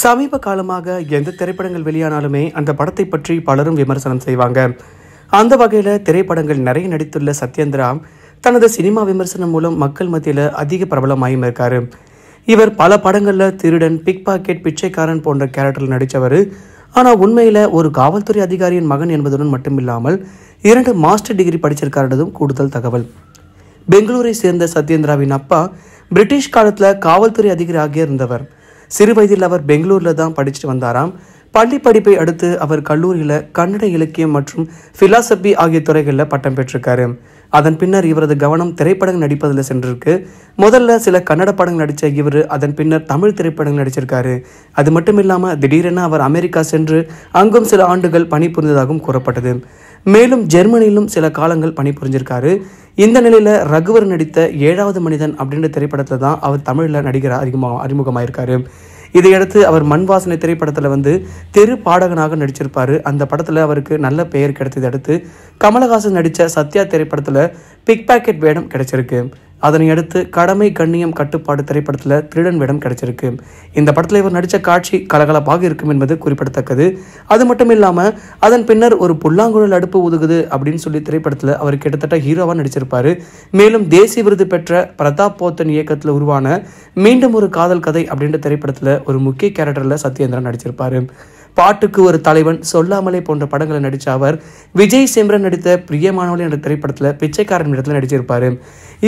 சமீப காலமாக எந்த திரைப்படங்கள் வெளியானாலுமே அந்த படத்தை பற்றி பலரும் விமர்சனம் செய்வாங்க அந்த வகையில் திரைப்படங்கள் நிறைய நடித்துள்ள சத்யேந்திரா தனது சினிமா விமர்சனம் மூலம் மக்கள் மத்தியில் அதிக பிரபலமாயும் இருக்காரு இவர் பல படங்களில் திருடன் பிக் பாக்கெட் பிச்சைக்காரன் போன்ற கேரக்டரில் நடித்தவர் ஆனால் உண்மையில் ஒரு காவல்துறை அதிகாரியின் மகன் என்பதுடன் மட்டுமில்லாமல் இரண்டு மாஸ்டர் டிகிரி படிச்சிருக்காரதும் கூடுதல் தகவல் பெங்களூரை சேர்ந்த சத்யேந்திராவின் அப்பா பிரிட்டிஷ் காலத்தில் காவல்துறை அதிகாரியாக இருந்தவர் சிறு வயதில் அவர் பெங்களூரில் தான் படிச்சுட்டு வந்தாராம் பள்ளி படிப்பை அடுத்து அவர் கல்லூரியில் கன்னட இலக்கியம் மற்றும் ஃபிலாசபி ஆகிய துறைகளில் பட்டம் பெற்றிருக்காரு அதன் பின்னர் இவரது கவனம் திரைப்படங்கள் நடிப்பதில் சென்றிருக்கு முதல்ல சில கன்னட படங்கள் நடித்த இவர் அதன் பின்னர் தமிழ் திரைப்படங்கள் நடிச்சிருக்காரு அது மட்டும் இல்லாமல் திடீரென அவர் அமெரிக்கா சென்று அங்கும் சில ஆண்டுகள் பணிபுரிந்ததாகவும் கூறப்பட்டது மேலும் ஜெர்மனியிலும் சில காலங்கள் பணிபுரிஞ்சிருக்காரு இந்த நிலையில் ரகுவர் நடித்த ஏழாவது மனிதன் அப்படின்ற திரைப்படத்தில் தான் அவர் தமிழில் நடிகர் அறிமுகம் அறிமுகமாயிருக்காரு இதையடுத்து அவர் மண் வாசனை திரைப்படத்தில் வந்து தெரு பாடகனாக நடிச்சிருப்பார் அந்த படத்தில் அவருக்கு நல்ல பெயர் கிடைத்ததை அடுத்து கமலஹாசன் நடித்த சத்யா திரைப்படத்தில் பிக் பேக்கெட் வேடம் கிடைச்சிருக்கு அதனை அடுத்து கடமை கண்ணியம் கட்டுப்பாடு திரைப்படத்தில் திருடன் வேடம் கிடைச்சிருக்கு இந்த படத்தில் இவர் நடித்த காட்சி கலகலப்பாக இருக்கும் என்பது குறிப்பிடத்தக்கது அது மட்டும் இல்லாமல் அதன் பின்னர் ஒரு புல்லாங்குழல் அடுப்பு உதுகுது அப்படின்னு சொல்லி திரைப்படத்தில் அவர் கிட்டத்தட்ட ஹீரோவாக நடிச்சிருப்பார் மேலும் தேசிய விருது பெற்ற பிரதாப் போத்தன் இயக்கத்தில் உருவான மீண்டும் ஒரு காதல் கதை அப்படின்ற திரைப்படத்தில் ஒரு முக்கிய கேரக்டரில் சத்யேந்திரன் நடிச்சிருப்பார் பாட்டுக்கு ஒரு தலைவன் சொல்லாமலே போன்ற படங்களை நடித்த அவர் விஜய் சிம்ரன் நடித்த பிரியமானவளே என்ற திரைப்படத்தில் பிச்சைக்காரன் இடத்தில் நடிச்சிருப்பார்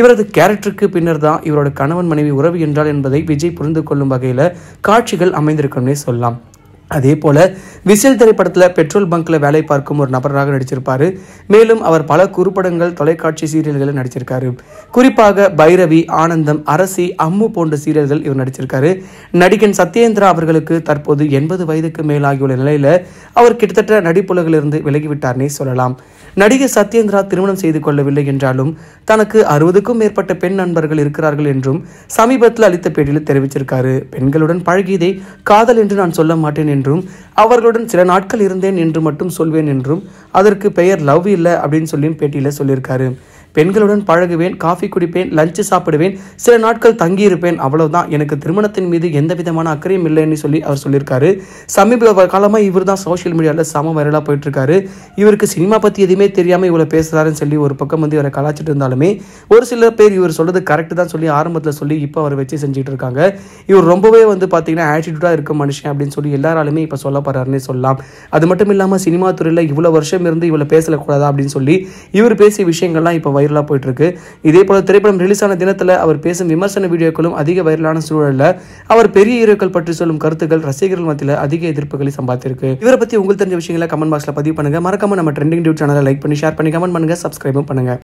இவரது கேரக்டருக்கு பின்னர் தான் இவரோட கணவன் மனைவி உறவு என்றால் என்பதை விஜய் புரிந்து கொள்ளும் வகையில் காட்சிகள் அமைந்திருக்கணும்னே சொல்லலாம் அதே போல் விசில் திரைப்படத்தில் பெட்ரோல் பங்க்கில் வேலை பார்க்கும் ஒரு நபராக நடிச்சிருப்பார் மேலும் அவர் பல குறுப்படங்கள் தொலைக்காட்சி சீரியல்களில் நடிச்சிருக்காரு குறிப்பாக பைரவி ஆனந்தம் அரசி அம்மு போன்ற சீரியல்கள் இவர் நடிச்சிருக்காரு நடிகன் சத்யேந்திரா அவர்களுக்கு தற்போது எண்பது வயதுக்கு மேலாகியுள்ள நிலையில் அவர் கிட்டத்தட்ட நடிப்புலகிலிருந்து விலகிவிட்டார்னே சொல்லலாம் நடிகர் சத்யேந்திரா திருமணம் செய்து கொள்ளவில்லை என்றாலும் தனக்கு அறுபதுக்கும் மேற்பட்ட பெண் நண்பர்கள் இருக்கிறார்கள் என்றும் சமீபத்தில் அளித்த பேட்டியில் தெரிவிச்சிருக்காரு பெண்களுடன் பழகியதை காதல் என்று நான் சொல்ல மாட்டேன் என்றும் அவர்களுடன் சில நாட்கள் இருந்தேன் என்று மட்டும் சொல்வேன் என்றும் அதற்கு பெயர் லவ் இல்லை அப்படின்னு சொல்லி பேட்டியில் சொல்லியிருக்காரு பெண்களுடன் பழகுவேன் காஃபி குடிப்பேன் லஞ்சு சாப்பிடுவேன் சில நாட்கள் தங்கியிருப்பேன் அவ்வளவுதான் எனக்கு திருமணத்தின் மீது எந்த விதமான அக்கறையும் இல்லைன்னு சொல்லி அவர் சொல்லியிருக்காரு சமீப காலமாக இவர் தான் சோஷியல் மீடியாவில் சம வைரலாக இருக்காரு இவருக்கு சினிமா பற்றி எதுவுமே தெரியாமல் இவ்வளோ பேசுகிறாருன்னு சொல்லி ஒரு பக்கம் வந்து இவரை கலாச்சிட்டு இருந்தாலுமே ஒரு சில பேர் இவர் சொல்கிறது கரெக்ட் தான் சொல்லி ஆரம்பத்தில் சொல்லி இப்போ அவர் வச்சு செஞ்சுட்டு இருக்காங்க இவர் ரொம்பவே வந்து பார்த்தீங்கன்னா ஆட்டிடியூடாக இருக்க மனுஷன் அப்படின்னு சொல்லி எல்லாராலுமே இப்போ சொல்ல சொல்லலாம் அது மட்டும் இல்லாமல் சினிமா துறையில் இவ்வளோ வருஷம் இருந்து இவ்வளோ பேசலக்கூடாதா அப்படின்னு சொல்லி இவர் பேசிய விஷயங்கள்லாம் இப்போ வைரலாக போயிட்டுருக்கு இதே போல் திரைப்படம் ரிலீஸ் ஆன தினத்தில் அவர் பேசும் விமர்சன வீடியோக்களும் அதிக வைரலான சூழலில் அவர் பெரிய ஹீரோக்கள் பற்றி சொல்லும் கருத்துக்கள் ரசிகர்கள் மத்தியில் அதிக எதிர்ப்புகளை சம்பாத்திருக்கு இவரை பற்றி உங்களுக்கு தெரிஞ்ச விஷயங்களை கமெண்ட் பாக்ஸில் பதிவு பண்ணுங்கள் மறக்காம நம்ம ட்ரெண்டிங் டியூப் சேனலை லைக் பண்ணி ஷேர் பண்ணி கமெண்ட் பண்ணுங்கள் சப்ஸ்கிரைபும் பண்ணுங்கள்